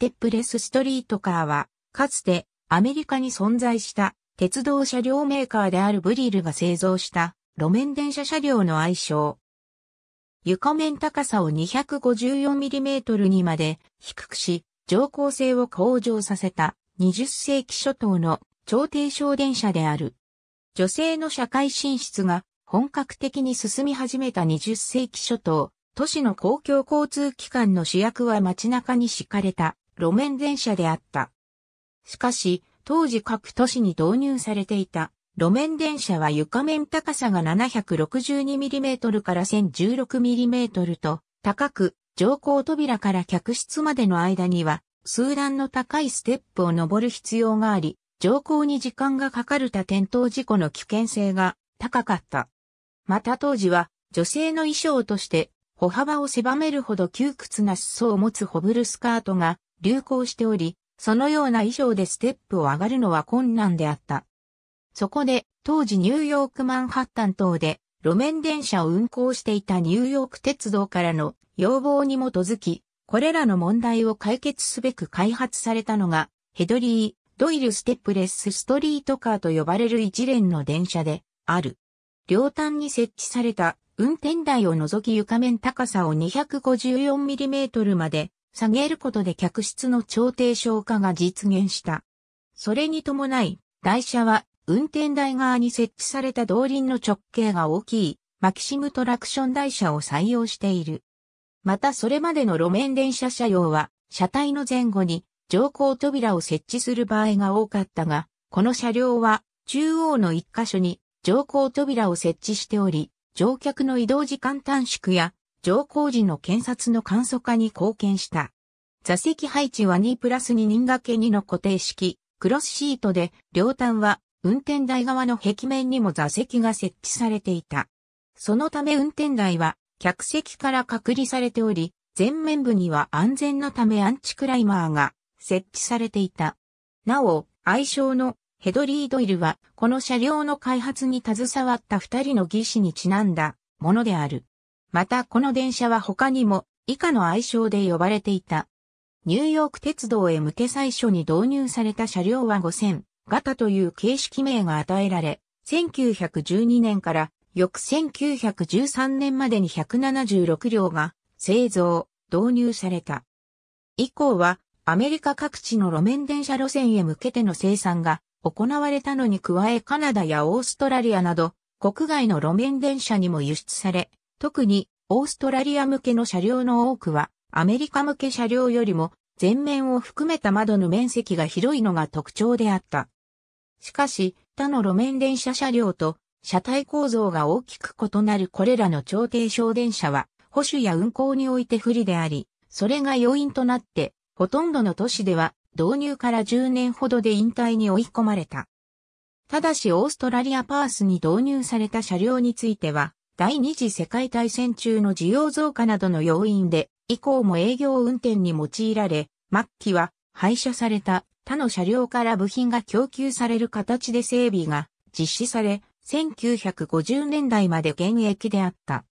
テップレスストリートカーは、かつてアメリカに存在した鉄道車両メーカーであるブリルが製造した路面電車車両の愛称。床面高さを 254mm にまで低くし、乗降性を向上させた20世紀初頭の超低小電車である。女性の社会進出が本格的に進み始めた20世紀初頭、都市の公共交通機関の主役は街中に敷かれた路面電車であった。しかし、当時各都市に導入されていた路面電車は床面高さが 762mm から 1016mm と高く、乗降扉から客室までの間には数段の高いステップを登る必要があり、乗降に時間がかかるた転倒事故の危険性が高かった。また当時は女性の衣装として歩幅を狭めるほど窮屈な裾を持つホブルスカートが流行しており、そのような衣装でステップを上がるのは困難であった。そこで、当時ニューヨークマンハッタン等で、路面電車を運行していたニューヨーク鉄道からの要望に基づき、これらの問題を解決すべく開発されたのが、ヘドリー、ドイルステップレスストリートカーと呼ばれる一連の電車で、ある。両端に設置された運転台を除き床面高さを 254mm まで下げることで客室の調停消化が実現した。それに伴い、台車は運転台側に設置された動輪の直径が大きいマキシムトラクション台車を採用している。またそれまでの路面電車車両は車体の前後に乗降扉を設置する場合が多かったが、この車両は中央の一箇所に乗降扉を設置しており、乗客の移動時間短縮や上皇時の検察の簡素化に貢献した。座席配置は2プラス2人掛け2の固定式、クロスシートで、両端は運転台側の壁面にも座席が設置されていた。そのため運転台は客席から隔離されており、前面部には安全なためアンチクライマーが設置されていた。なお、愛称のヘドリー・ドイルは、この車両の開発に携わった二人の技師にちなんだものである。またこの電車は他にも以下の愛称で呼ばれていた。ニューヨーク鉄道へ向け最初に導入された車両は5000型という形式名が与えられ、1912年から翌1913年までに176両が製造、導入された。以降はアメリカ各地の路面電車路線へ向けての生産が行われたのに加えカナダやオーストラリアなど国外の路面電車にも輸出され、特にオーストラリア向けの車両の多くはアメリカ向け車両よりも前面を含めた窓の面積が広いのが特徴であった。しかし他の路面電車車両と車体構造が大きく異なるこれらの超低小電車は保守や運行において不利であり、それが要因となってほとんどの都市では導入から10年ほどで引退に追い込まれた。ただしオーストラリアパースに導入された車両については、第二次世界大戦中の需要増加などの要因で、以降も営業運転に用いられ、末期は廃車された他の車両から部品が供給される形で整備が実施され、1950年代まで現役であった。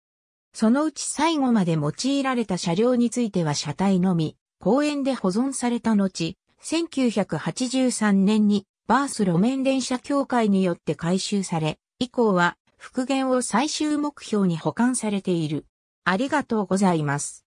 そのうち最後まで用いられた車両については車体のみ、公園で保存された後、1983年にバース路面電車協会によって回収され、以降は復元を最終目標に保管されている。ありがとうございます。